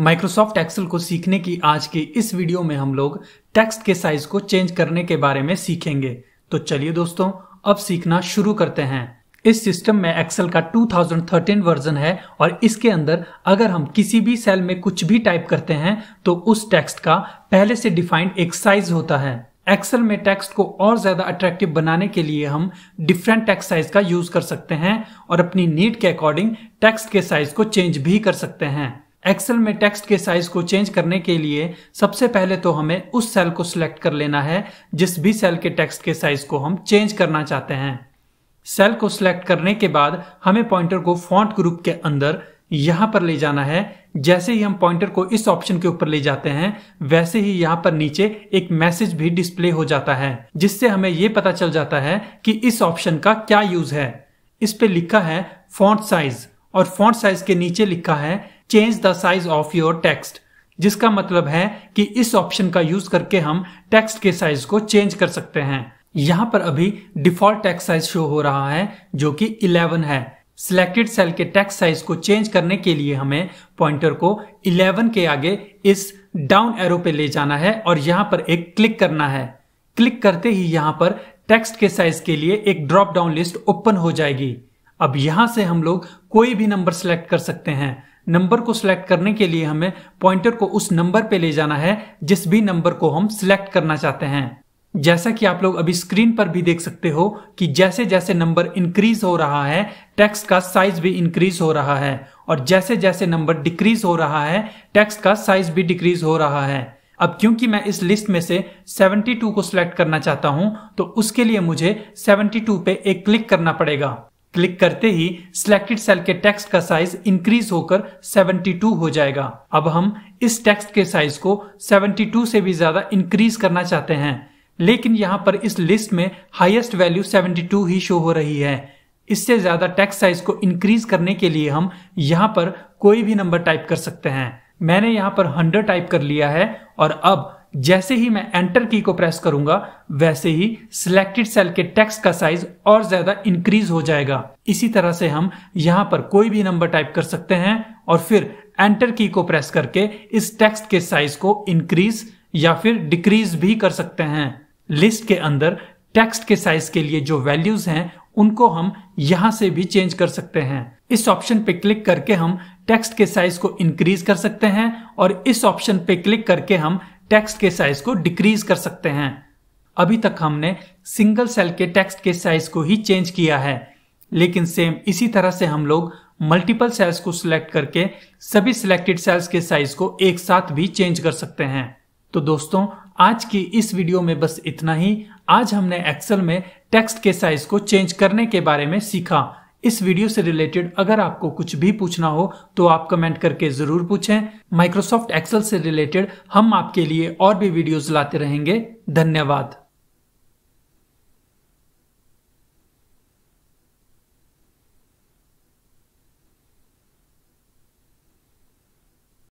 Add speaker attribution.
Speaker 1: Microsoft Excel को सीखने की आज की इस वीडियो में हम लोग टेक्स्ट के साइज को चेंज करने के बारे में सीखेंगे तो चलिए दोस्तों अब सीखना शुरू करते हैं इस सिस्टम में एक्सेल का 2013 वर्जन है और इसके अंदर अगर हम किसी भी सेल में कुछ भी टाइप करते हैं तो उस टेक्स्ट का पहले से डिफाइंड एक साइज होता है एक्सेल में टेक्स्ट को और ज्यादा अट्रैक्टिव बनाने के लिए हम डिफरेंट टेक्स्ट साइज का यूज कर सकते हैं और अपनी नीड के अकॉर्डिंग टेक्स्ट के साइज को चेंज भी कर सकते हैं एक्सेल में टेक्स्ट के साइज को चेंज करने के लिए सबसे पहले तो हमें उस सेल को सिलेक्ट कर लेना है जिस भी सेल के टेक्स्ट के साइज को हम चेंज करना चाहते हैं सेल को सिलेक्ट करने के बाद हमें पॉइंटर को फॉन्ट ग्रुप के अंदर यहां पर ले जाना है जैसे ही हम पॉइंटर को इस ऑप्शन के ऊपर ले जाते हैं वैसे ही यहाँ पर नीचे एक मैसेज भी डिस्प्ले हो जाता है जिससे हमें ये पता चल जाता है कि इस ऑप्शन का क्या यूज है इस पे लिखा है फॉन्ट साइज और फॉन्ट साइज के नीचे लिखा है change the size of your text जिसका मतलब है कि इस ऑप्शन का यूज करके हम टेक्स्ट के साइज को चेंज कर सकते हैं यहाँ पर अभी डिफॉल्ट टेक्स्ट साइज शो हो रहा है जो कि 11 है सिलेक्टेड सेल के टेक्स्ट साइज को चेंज करने के लिए हमें पॉइंटर को 11 के आगे इस डाउन एरो पे ले जाना है और यहाँ पर एक क्लिक करना है क्लिक करते ही यहाँ पर टेक्स्ट के साइज के लिए एक ड्रॉप डाउन लिस्ट ओपन हो जाएगी अब यहाँ से हम लोग कोई भी नंबर सिलेक्ट कर सकते हैं नंबर को सिलेक्ट करने के लिए हमें पॉइंटर को उस नंबर पे ले जाना है जिस भी नंबर को हम सिलेक्ट करना चाहते हैं जैसा कि आप लोग अभी स्क्रीन पर भी देख सकते हो कि जैसे जैसे नंबर इंक्रीज हो रहा है टेक्स्ट का साइज भी इंक्रीज हो रहा है और जैसे जैसे नंबर डिक्रीज हो रहा है टेक्स्ट का साइज भी डिक्रीज हो रहा है अब क्योंकि मैं इस लिस्ट में से 72 को सिलेक्ट करना चाहता हूं तो उसके लिए मुझे 72 पे एक क्लिक करना पड़ेगा क्लिक करते ही सिलेक्टेड सेल के टेक्स्ट का साइज इंक्रीज होकर 72 हो जाएगा अब हम इस टेक्स्ट के साइज को 72 से भी ज्यादा इंक्रीज करना चाहते हैं लेकिन यहाँ पर इस लिस्ट में हाईएस्ट वैल्यू 72 ही शो हो रही है इससे ज्यादा टेक्स्ट साइज को इंक्रीज करने के लिए हम यहाँ पर कोई भी नंबर टाइप कर सकते हैं मैंने यहाँ पर हंड्रेड टाइप कर लिया है और अब जैसे ही मैं एंटर की को प्रेस करूंगा वैसे ही सिलेक्टेड सेल के टेक्स्ट का साइज और ज्यादा इंक्रीज हो जाएगा इसी तरह से हम यहां पर कोई भी नंबर टाइप कर सकते हैं और फिर एंटर की को प्रेस करके इस टेक्स्ट के साइज को इंक्रीज या फिर डिक्रीज भी कर सकते हैं लिस्ट के अंदर टेक्स्ट के साइज के लिए जो वैल्यूज हैं उनको हम यहां से भी चेंज कर सकते हैं इस ऑप्शन पे क्लिक करके हम टेक्स्ट के साइज को इंक्रीज कर सकते हैं और इस ऑप्शन पे क्लिक करके हम टेक्स्ट के साइज को डिक्रीज कर सकते हैं अभी तक हमने सिंगल सेल के टेक्स्ट के साइज को ही चेंज किया है लेकिन सेम इसी तरह से हम लोग मल्टीपल सेल्स को सिलेक्ट करके सभी सिलेक्टेड सेल्स के साइज को एक साथ भी चेंज कर सकते हैं तो दोस्तों आज की इस वीडियो में बस इतना ही आज हमने एक्सेल में टेक्स्ट के साइज को चेंज करने के बारे में सीखा इस वीडियो से रिलेटेड अगर आपको कुछ भी पूछना हो तो आप कमेंट करके जरूर पूछें माइक्रोसॉफ्ट एक्सेल से रिलेटेड हम आपके लिए और भी वीडियोस लाते रहेंगे धन्यवाद